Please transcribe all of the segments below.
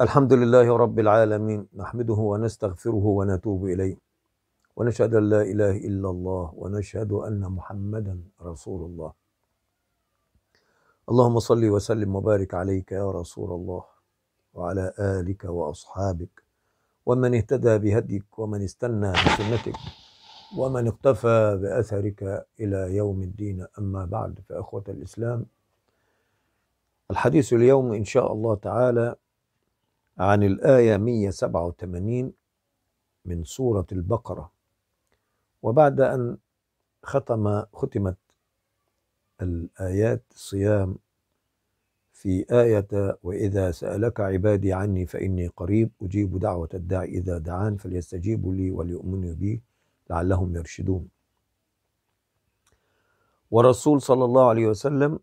الحمد لله رب العالمين نحمده ونستغفره ونتوب إليه ونشهد أن لا إله إلا الله ونشهد أن محمدا رسول الله اللهم صل وسلم وبارك عليك يا رسول الله وعلى آلك وأصحابك ومن اهتدى بهديك ومن استنى بسنتك ومن اقتفى بأثرك إلى يوم الدين أما بعد فأخوة الإسلام الحديث اليوم إن شاء الله تعالى عن الآية 187 من سورة البقرة وبعد أن ختم ختمت الآيات الصيام في آية وإذا سألك عبادي عني فإني قريب أجيب دعوة الداع إذا دعان فليستجيبوا لي وليؤمنوا بي لعلهم يرشدون والرسول صلى الله عليه وسلم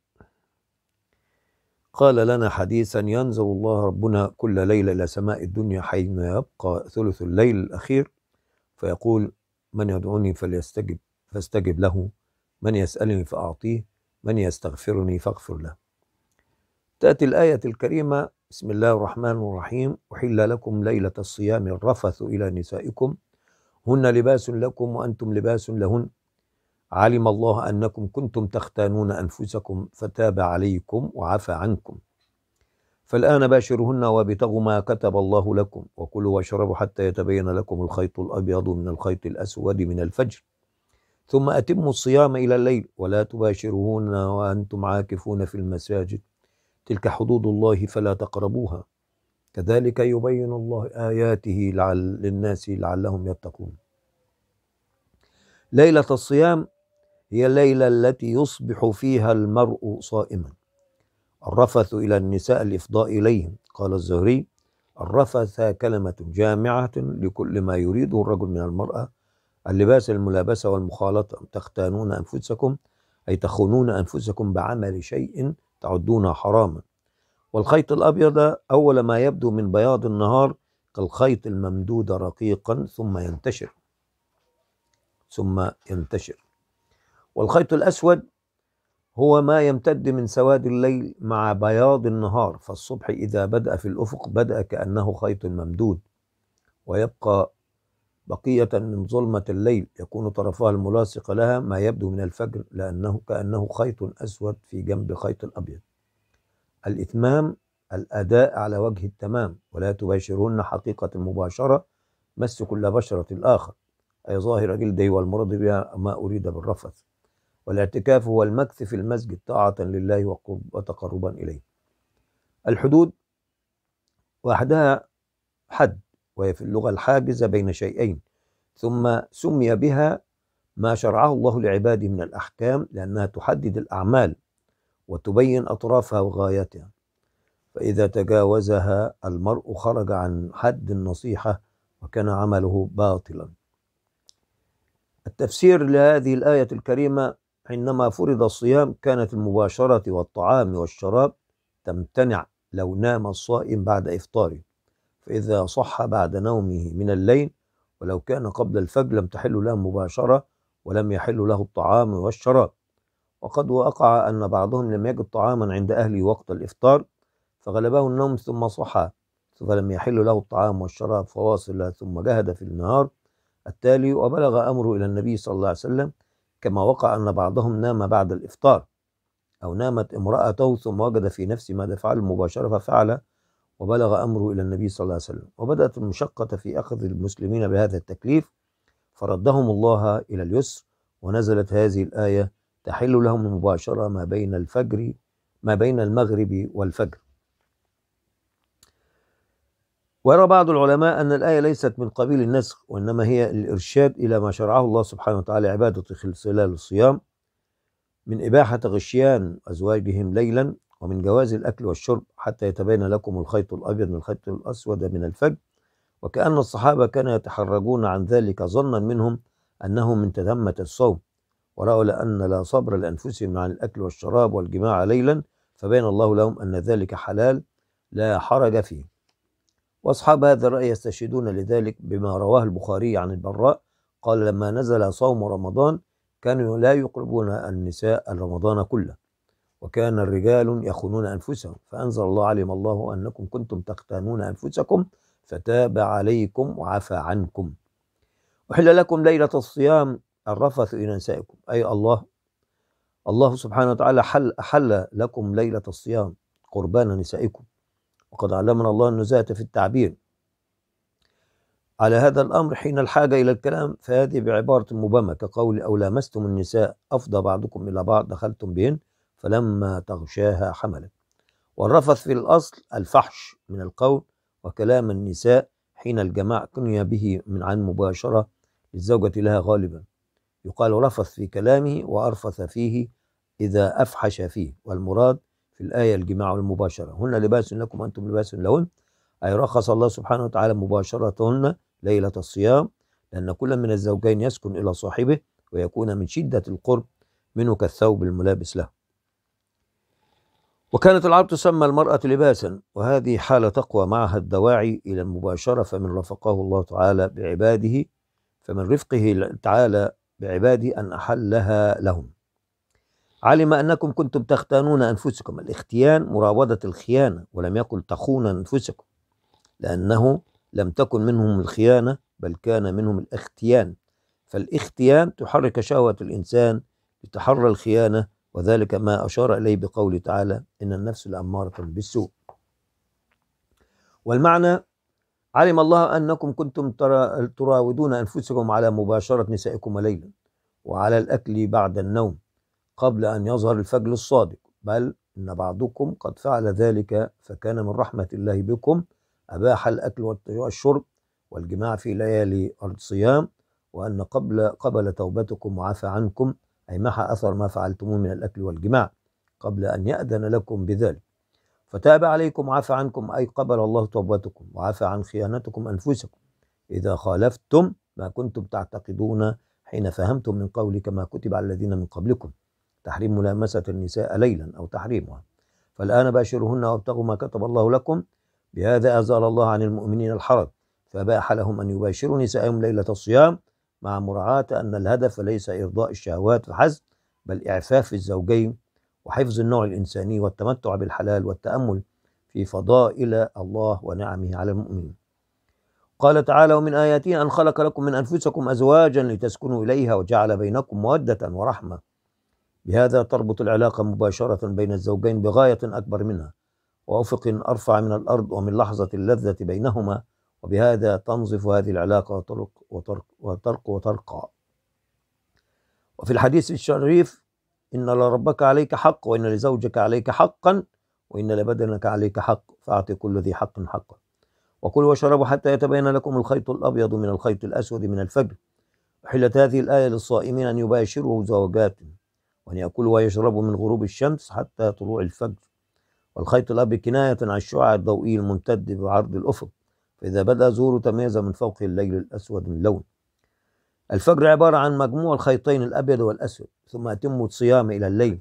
قال لنا حديثا ينزل الله ربنا كل ليلة إلى سماء الدنيا حين يبقى ثلث الليل الأخير فيقول من يدعوني فليستجب فاستجب له من يسألني فأعطيه من يستغفرني فاغفر له تأتي الآية الكريمة بسم الله الرحمن الرحيم أحل لكم ليلة الصيام الرفث إلى نسائكم هن لباس لكم وأنتم لباس لهن علم الله انكم كنتم تختانون انفسكم فتاب عليكم وعفى عنكم فالان باشرهن وابتغوا ما كتب الله لكم وكلوا واشربوا حتى يتبين لكم الخيط الابيض من الخيط الاسود من الفجر ثم اتموا الصيام الى الليل ولا تباشرهن وانتم عاكفون في المساجد تلك حدود الله فلا تقربوها كذلك يبين الله آياته لعل للناس لعلهم يتقون ليلة الصيام هي الليلة التي يصبح فيها المرء صائما الرفث إلى النساء الإفضاء إليهم قال الزهري الرفث كلمة جامعة لكل ما يريده الرجل من المرأة اللباس الملابسة والمخالطة تختانون أنفسكم أي تخونون أنفسكم بعمل شيء تعدونه حراما والخيط الأبيض أول ما يبدو من بياض النهار كالخيط الممدود رقيقا ثم ينتشر ثم ينتشر والخيط الأسود هو ما يمتد من سواد الليل مع بياض النهار فالصبح إذا بدأ في الأفق بدأ كأنه خيط ممدود ويبقى بقية من ظلمة الليل يكون طرفها الملاصق لها ما يبدو من الفجر لأنه كأنه خيط أسود في جنب خيط الأبيض الإتمام الأداء على وجه التمام ولا تباشرون حقيقة المباشرة مس كل بشرة الآخر أي ظاهر جلدي والمرض بها ما أريد بالرفث والاعتكاف هو المكث في المسجد طاعة لله وتقربا إليه الحدود وحدها حد وهي في اللغة الحاجزة بين شيئين ثم سمي بها ما شرعه الله لعباده من الأحكام لأنها تحدد الأعمال وتبين أطرافها وغايتها فإذا تجاوزها المرء خرج عن حد النصيحة وكان عمله باطلا التفسير لهذه الآية الكريمة حينما فرض الصيام كانت المباشرة والطعام والشراب تمتنع لو نام الصائم بعد إفطاره فإذا صح بعد نومه من الليل ولو كان قبل الفجر لم تحل له مباشرة ولم يحل له الطعام والشراب وقد وقع أن بعضهم لم يجد طعاما عند أهله وقت الإفطار فغلبه النوم ثم صحى فلم يحل له الطعام والشراب فواصل ثم جهد في النهار التالي وبلغ أمره إلى النبي صلى الله عليه وسلم كما وقع أن بعضهم نام بعد الإفطار أو نامت امرأته ثم وجد في نفسه ما فعل مباشرة ففعل وبلغ أمره إلى النبي صلى الله عليه وسلم وبدأت المشقة في أخذ المسلمين بهذا التكليف فردهم الله إلى اليسر ونزلت هذه الآية تحل لهم مباشرة ما بين الفجر ما بين المغرب والفجر ويرى بعض العلماء أن الآية ليست من قبيل النسخ وإنما هي الإرشاد إلى ما شرعه الله سبحانه وتعالى عبادة خلال الصيام من إباحة غشيان أزواجهم ليلا ومن جواز الأكل والشرب حتى يتبين لكم الخيط الأبيض من الخيط الأسود من الفجر وكأن الصحابة كانوا يتحرجون عن ذلك ظنا منهم أنه من تذمة الصوم ورأوا لأن لا صبر لأنفسهم عن الأكل والشراب والجماع ليلا فبين الله لهم أن ذلك حلال لا حرج فيه وأصحاب هذا الرأي يستشهدون لذلك بما رواه البخاري عن البراء قال لما نزل صوم رمضان كانوا لا يقربون النساء رمضان كله وكان الرجال يخونون أنفسهم فأنزل الله علم الله أنكم كنتم تختانون أنفسكم فتاب عليكم وعفى عنكم أحل لكم ليلة الصيام الرفث إلى نسائكم أي الله الله سبحانه وتعالى حل, حل لكم ليلة الصيام قربان نسائكم وقد علمنا الله النزاهة في التعبير على هذا الأمر حين الحاجة إلى الكلام فهذه بعبارة مبهمة كقول أو لامستم النساء أفضى بعضكم إلى بعض دخلتم بهن فلما تغشاها حملت والرفث في الأصل الفحش من القول وكلام النساء حين الجماع كني به من عن مباشرة للزوجة لها غالبا يقال رفث في كلامه وأرفث فيه إذا أفحش فيه والمراد في الآية الجماع المباشرة هن لباس لكم أنتم لباس لهن أي رخص الله سبحانه وتعالى مباشرتهن ليلة الصيام لأن كل من الزوجين يسكن إلى صاحبه ويكون من شدة القرب منه كالثوب الملابس له وكانت العرب تسمى المرأة لباسا وهذه حالة تقوى معها الدواعي إلى المباشرة فمن رفقه الله تعالى بعباده فمن رفقه تعالى بعباده أن أحلها لهم علم أنكم كنتم تختانون أنفسكم الاختيان مراودة الخيانة ولم يقل تخون أنفسكم لأنه لم تكن منهم الخيانة بل كان منهم الاختيان فالاختيان تحرك شهوة الإنسان لتحرى الخيانة وذلك ما أشار إليه بقوله تعالى إن النفس لأمارة بالسوء والمعنى علم الله أنكم كنتم تراودون أنفسكم على مباشرة نسائكم ليلا وعلى الأكل بعد النوم قبل أن يظهر الفجر الصادق بل إن بعضكم قد فعل ذلك فكان من رحمة الله بكم أباح الأكل والشرب والجماع في ليالي الصيام وأن قبل قبل توبتكم وعفى عنكم أي محى أثر ما فعلتموه من الأكل والجماع قبل أن يأذن لكم بذلك فتاب عليكم وعفى عنكم أي قبل الله توبتكم وعفى عن خيانتكم أنفسكم إذا خالفتم ما كنتم تعتقدون حين فهمتم من قولي كما كتب على الذين من قبلكم تحريم ملامسة النساء ليلا أو تحريمها فالآن باشرهن وابتغوا ما كتب الله لكم بهذا أزال الله عن المؤمنين الحرج فباح لهم أن يباشروا نسائهم ليلة الصيام مع مراعاة أن الهدف ليس إرضاء الشهوات فحسب بل إعفاف الزوجين وحفظ النوع الإنساني والتمتع بالحلال والتأمل في فضائل الله ونعمه على المؤمنين قال تعالى ومن آياته أن خلق لكم من أنفسكم أزواجا لتسكنوا إليها وجعل بينكم مودة ورحمة بهذا تربط العلاقة مباشرة بين الزوجين بغاية أكبر منها وأفق أرفع من الأرض ومن لحظة اللذة بينهما وبهذا تنظف هذه العلاقة وترق وترق وترق وترقى وفي الحديث الشريف إن لربك عليك حق وإن لزوجك عليك حقا وإن لبدنك عليك حق فأعطي كل ذي حق حقا وكلوا واشربوا حتى يتبين لكم الخيط الأبيض من الخيط الأسود من الفجر أحلت هذه الآية للصائمين أن يباشروا زوجاتهم وأن يأكلوا ويشربوا من غروب الشمس حتى طلوع الفجر والخيط الأبيض كناية عن الشعاع الضوئي الممتد بعرض الأفق فإذا بدأ زوره تميز من فوق الليل الأسود من لون الفجر عبارة عن مجموع الخيطين الأبيض والأسود ثم يتم الصيام إلى الليل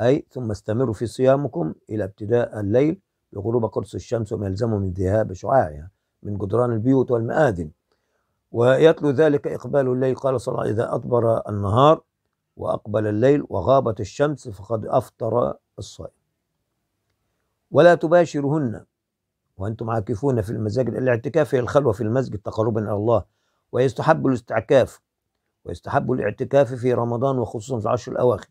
أي ثم استمروا في صيامكم إلى ابتداء الليل لغروب قرص الشمس وما يلزمه من ذهاب شعاعها من جدران البيوت والمآذن ويتلو ذلك إقبال الليل قال صلى الله عليه وسلم إذا أدبر النهار وأقبل الليل وغابت الشمس فقد أفطر الصائم ولا تباشرهن وأنتم عاكفون في المساجد الاعتكاف هي الخلوة في المسجد تقربا إلى الله ويستحب الاستعكاف ويستحب الاعتكاف في رمضان وخصوصا في العشر الأواخر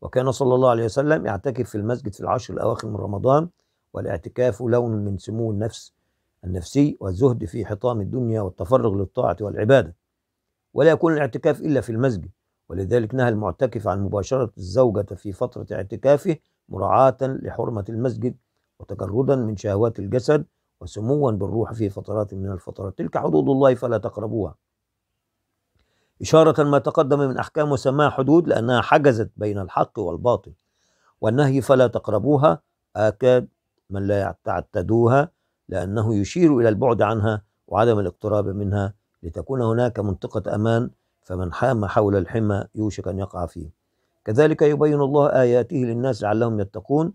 وكان صلى الله عليه وسلم يعتكف في المسجد في العشر الأواخر من رمضان والاعتكاف لون من سمو النفس النفسي والزهد في حطام الدنيا والتفرغ للطاعة والعبادة ولا يكون الاعتكاف إلا في المسجد ولذلك نهى المعتكف عن مباشرة الزوجة في فترة اعتكافه مراعاة لحرمة المسجد وتجردا من شهوات الجسد وسموا بالروح في فترات من الفترات تلك حدود الله فلا تقربوها إشارة ما تقدم من أحكام وسماها حدود لأنها حجزت بين الحق والباطل والنهي فلا تقربوها آكاد من لا تعتدوها لأنه يشير إلى البعد عنها وعدم الاقتراب منها لتكون هناك منطقة أمان فمن حام حول الحمى يوشك أن يقع فيه كذلك يبين الله آياته للناس لعلهم يتقون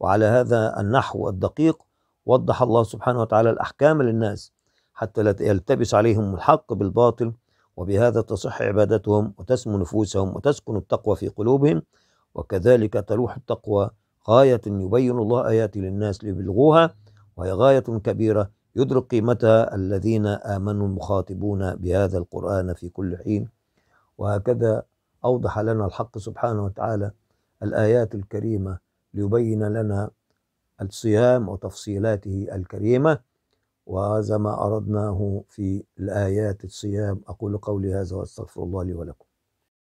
وعلى هذا النحو الدقيق وضح الله سبحانه وتعالى الأحكام للناس حتى لا يلتبس عليهم الحق بالباطل وبهذا تصح عبادتهم وتسمو نفوسهم وتسكن التقوى في قلوبهم وكذلك تلوح التقوى غاية يبين الله آياته للناس ليبلغوها وهي غاية كبيرة يدرك قيمتها الذين آمنوا المخاطبون بهذا القرآن في كل حين وهكذا أوضح لنا الحق سبحانه وتعالى الآيات الكريمة ليبين لنا الصيام وتفصيلاته الكريمة وهذا ما أردناه في الآيات الصيام أقول قولي هذا وأستغفر الله لي ولكم